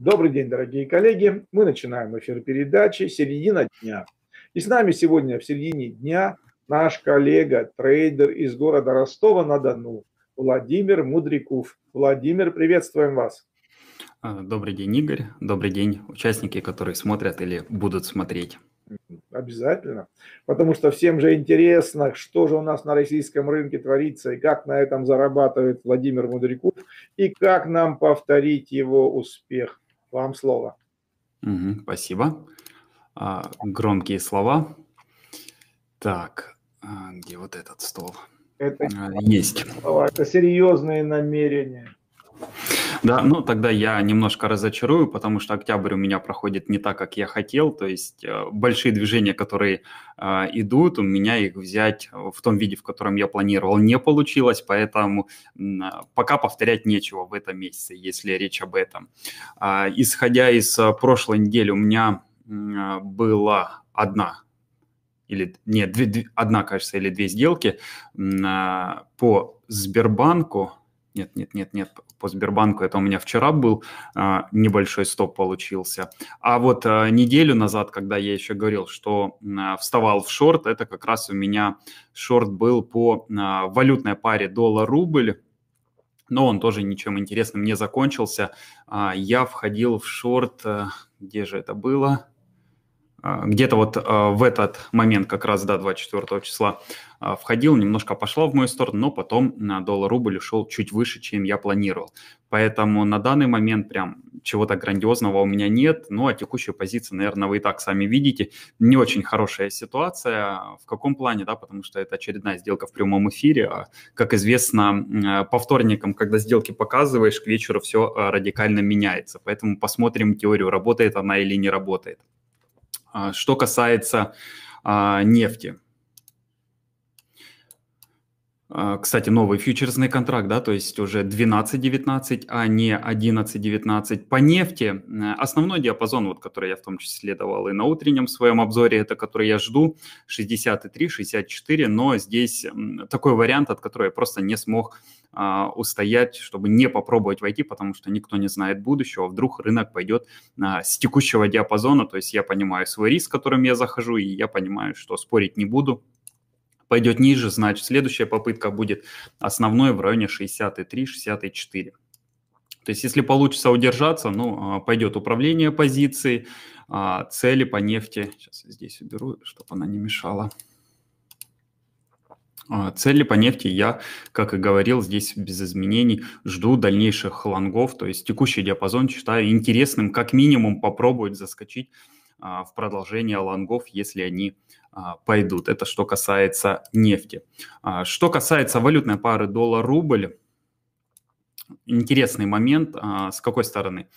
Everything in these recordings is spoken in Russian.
Добрый день, дорогие коллеги. Мы начинаем эфир передачи «Середина дня». И с нами сегодня в середине дня наш коллега, трейдер из города Ростова-на-Дону, Владимир Мудряков. Владимир, приветствуем вас. А, добрый день, Игорь. Добрый день, участники, которые смотрят или будут смотреть. Обязательно. Потому что всем же интересно, что же у нас на российском рынке творится и как на этом зарабатывает Владимир Мудряков и как нам повторить его успех вам слово. Угу, спасибо. А, громкие слова. Так, а где вот этот стол? Это, а, Есть. Это серьезные намерения. Да, ну тогда я немножко разочарую, потому что октябрь у меня проходит не так, как я хотел. То есть э, большие движения, которые э, идут, у меня их взять в том виде, в котором я планировал, не получилось. Поэтому э, пока повторять нечего в этом месяце, если речь об этом. Э, исходя из э, прошлой недели, у меня э, была одна или нет, две, две, одна, кажется, или две сделки э, по Сбербанку нет, нет, нет, нет, по Сбербанку это у меня вчера был, а, небольшой стоп получился. А вот а, неделю назад, когда я еще говорил, что а, вставал в шорт, это как раз у меня шорт был по валютной паре доллар-рубль, но он тоже ничем интересным не закончился. Я входил в шорт, где же это было? А, где-то вот а, в этот момент, как раз, да, 24 числа а, входил, немножко пошло в мою сторону, но потом на доллар-рубль ушел чуть выше, чем я планировал. Поэтому на данный момент прям чего-то грандиозного у меня нет. Ну, а текущую позицию, наверное, вы и так сами видите. Не очень хорошая ситуация. В каком плане, да, потому что это очередная сделка в прямом эфире. А, как известно, по вторникам, когда сделки показываешь, к вечеру все радикально меняется. Поэтому посмотрим теорию, работает она или не работает. А, что касается а, нефти, а, кстати, новый фьючерсный контракт, да, то есть уже 12:19, а не 11:19. По нефти э, основной диапазон, вот, который я в том числе давал и на утреннем своем обзоре, это который я жду, 63-64, но здесь такой вариант, от которого я просто не смог а, устоять, чтобы не попробовать войти, потому что никто не знает будущего, вдруг рынок пойдет а, с текущего диапазона, то есть я понимаю свой риск, которым я захожу, и я понимаю, что спорить не буду, пойдет ниже, значит, следующая попытка будет основной в районе 63-64. То есть, если получится удержаться, ну, а, пойдет управление позицией, а, цели по нефти. Сейчас здесь уберу, чтобы она не мешала. А, цели по нефти я, как и говорил, здесь без изменений жду дальнейших лонгов, то есть текущий диапазон считаю интересным как минимум попробовать заскочить в продолжение лонгов, если они а, пойдут. Это что касается нефти. А, что касается валютной пары доллар-рубль, интересный момент, а, с какой стороны.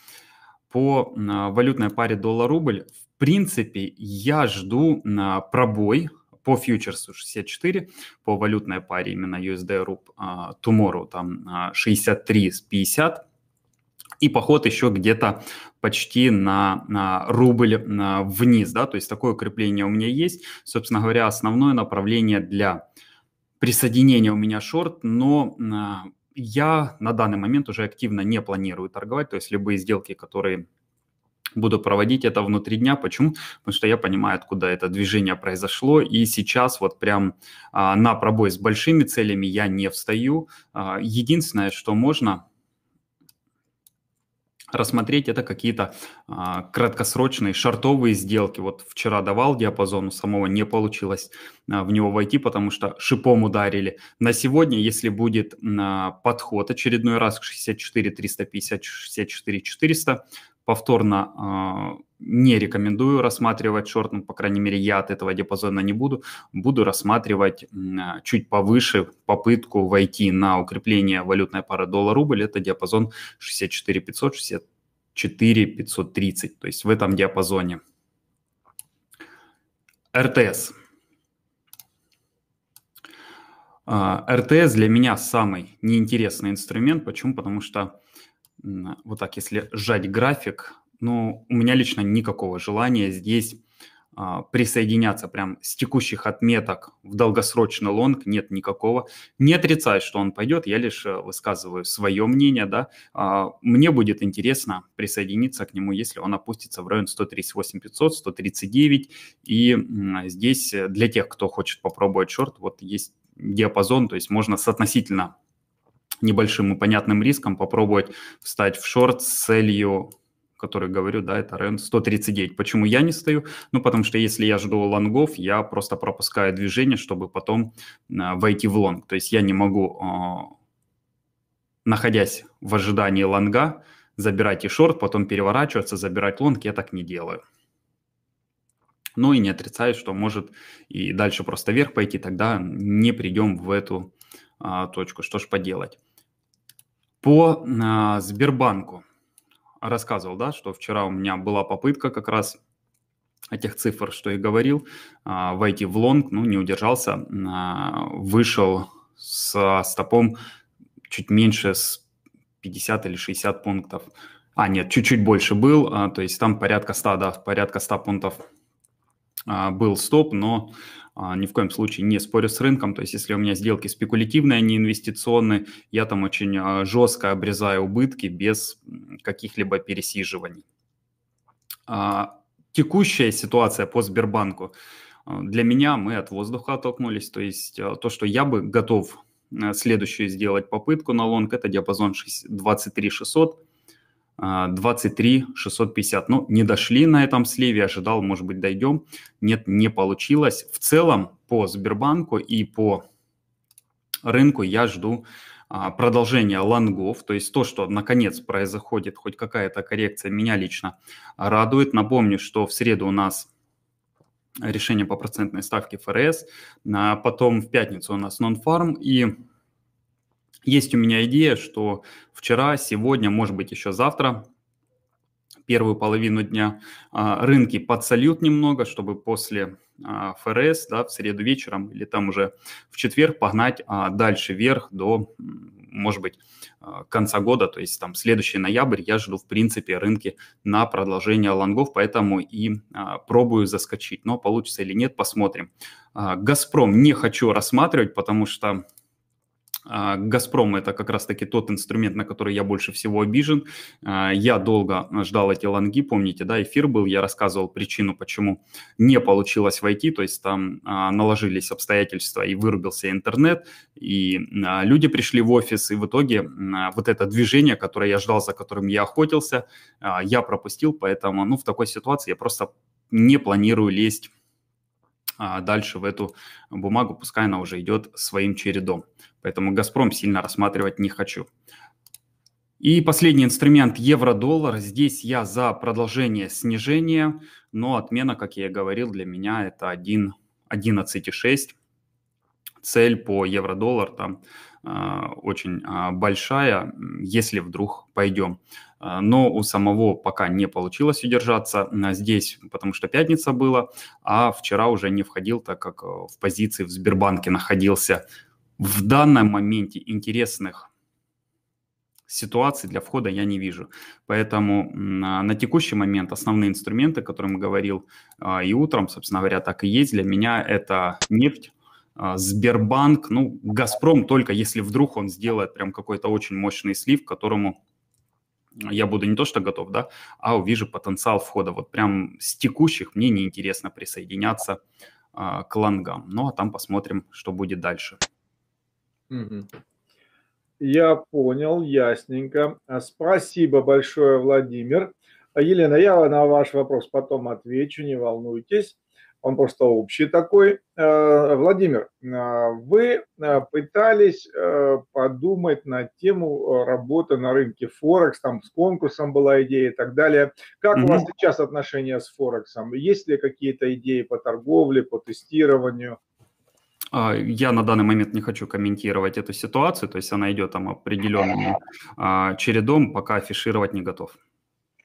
По валютной паре доллар-рубль, в принципе, я жду пробой по фьючерсу 64, по валютной паре именно usd руб tomorrow там 63 с 50 и поход еще где-то почти на, на рубль на, вниз, да, то есть такое укрепление у меня есть. Собственно говоря, основное направление для присоединения у меня шорт, но а, я на данный момент уже активно не планирую торговать, то есть любые сделки, которые буду проводить это внутри дня. Почему? Потому что я понимаю, откуда это движение произошло. И сейчас вот прям а, на пробой с большими целями я не встаю. А, единственное, что можно рассмотреть это какие-то а, краткосрочные шортовые сделки. Вот вчера давал диапазон, у самого не получилось а, в него войти, потому что шипом ударили. На сегодня, если будет а, подход очередной раз к 64 350, 64 400, повторно а, не рекомендую рассматривать шортом, ну, по крайней мере, я от этого диапазона не буду. Буду рассматривать а, чуть повыше попытку войти на укрепление валютной пары доллар-рубль. Это диапазон 64 500, 64 530, то есть в этом диапазоне. РТС. А, РТС для меня самый неинтересный инструмент. Почему? Потому что вот так, если сжать график, но ну, у меня лично никакого желания здесь а, присоединяться прям с текущих отметок в долгосрочный лонг, нет никакого. Не отрицаю, что он пойдет, я лишь э, высказываю свое мнение, да. А, мне будет интересно присоединиться к нему, если он опустится в район 138 500, 139. И здесь э, для тех, кто хочет попробовать шорт, вот есть диапазон, то есть можно с относительно небольшим и понятным риском попробовать встать в шорт с целью который говорю, да, это REN 139. Почему я не стою? Ну, потому что если я жду лонгов, я просто пропускаю движение, чтобы потом э, войти в лонг. То есть я не могу, э, находясь в ожидании лонга, забирать и шорт, потом переворачиваться, забирать лонг. Я так не делаю. Ну и не отрицаю, что может и дальше просто вверх пойти, тогда не придем в эту э, точку. Что ж поделать. По э, Сбербанку рассказывал, да, что вчера у меня была попытка как раз этих цифр, что я говорил, а, войти в лонг, ну, не удержался, а, вышел с стопом чуть меньше с 50 или 60 пунктов. А, нет, чуть-чуть больше был, а, то есть там порядка 100, да, порядка 100 пунктов был стоп, но ни в коем случае не спорю с рынком. То есть если у меня сделки спекулятивные, а не инвестиционные, я там очень жестко обрезаю убытки без каких-либо пересиживаний. А, текущая ситуация по Сбербанку. А, для меня мы от воздуха оттолкнулись, то есть а, то, что я бы готов следующую сделать попытку на лонг, это диапазон 23 600, 23 650. Ну, не дошли на этом сливе, ожидал, может быть, дойдем. Нет, не получилось. В целом по Сбербанку и по рынку я жду а, продолжение лонгов, то есть то, что наконец происходит хоть какая-то коррекция, меня лично радует. Напомню, что в среду у нас решение по процентной ставке ФРС, а потом в пятницу у нас нон фарм и есть у меня идея, что вчера, сегодня, может быть, еще завтра первую половину дня а, рынки подсольют немного, чтобы после а, ФРС да, в среду вечером или там уже в четверг погнать а, дальше вверх до, может быть, а, конца года, то есть там следующий ноябрь я жду, в принципе, рынки на продолжение лонгов, поэтому и пробую заскочить. Но получится или нет, посмотрим. «Газпром» не хочу рассматривать, потому что а, Газпром это как раз-таки тот инструмент, на который я больше всего обижен. А, я долго ждал эти лонги, помните, да, эфир был, я рассказывал причину, почему не получилось войти, то есть там а, наложились обстоятельства и вырубился интернет, и люди пришли в офис, и в итоге вот это движение, которое я ждал, за которым я охотился, я пропустил, поэтому, ну, в такой ситуации я просто не планирую лезть а дальше в эту бумагу, пускай она уже идет своим чередом. Поэтому «Газпром» сильно рассматривать не хочу. И последний инструмент – евро-доллар. Здесь я за продолжение снижения, но отмена, как я и говорил, для меня это 1,11,6 цель по евро-доллар там а, очень а, большая, если вдруг пойдем. А, но у самого пока не получилось удержаться здесь, потому что пятница была, а вчера уже не входил, так как э, в позиции в Сбербанке находился. В данном моменте интересных ситуаций для входа я не вижу. Поэтому на текущий момент основные инструменты, о которых говорил и утром, собственно говоря, так и есть для меня, это нефть, а, Сбербанк, ну, Газпром только, если вдруг он сделает прям какой-то очень мощный слив, к которому я буду не то что готов, да, а увижу потенциал входа. Вот прям с текущих мне неинтересно присоединяться а, к лонгам. Ну, а там посмотрим, что будет дальше. Я понял, ясненько. Спасибо большое, Владимир. Елена, я на ваш вопрос потом отвечу, не волнуйтесь он просто общий такой. Э, Владимир, э, вы э, пытались подумать на тему работы на рынке Форекс, там с конкурсом была идея и так далее. Как mm-hmm. у вас сейчас отношения с Форексом? Есть ли какие-то идеи по торговле, по тестированию? А, я на данный момент не хочу комментировать эту ситуацию, то есть она идет там определенным а, чередом, пока афишировать не готов.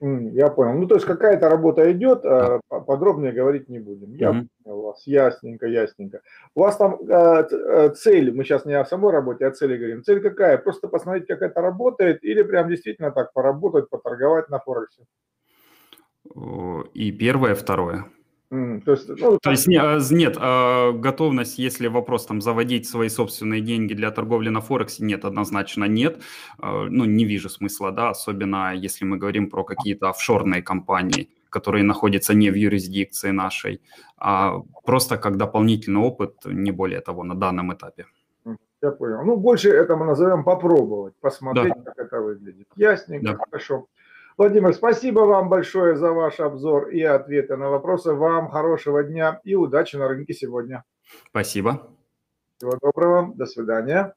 Я понял. Ну, то есть какая-то работа идет, а, подробнее говорить не будем. Я mm-hmm. понял вас. Ясненько, ясненько. У вас там а, а, цель, мы сейчас не о самой работе, а о цели говорим. Цель какая? Просто посмотреть, как это работает, или прям действительно так поработать, поторговать на Форексе? И первое, второе. То есть, ну, То есть э, нет, нет, а, готовность, если вопрос там заводить свои собственные деньги для торговли на Форексе, нет, однозначно нет. А, ну, не вижу смысла, да, особенно если мы говорим про какие-то офшорные компании которые находятся не в юрисдикции нашей, а просто как дополнительный опыт, не более того, на данном этапе. Я понял. Ну, больше это мы назовем попробовать, посмотреть, да. как это выглядит. Ясненько, да. хорошо. Владимир, спасибо вам большое за ваш обзор и ответы на вопросы. Вам хорошего дня и удачи на рынке сегодня. Спасибо. Всего доброго. До свидания.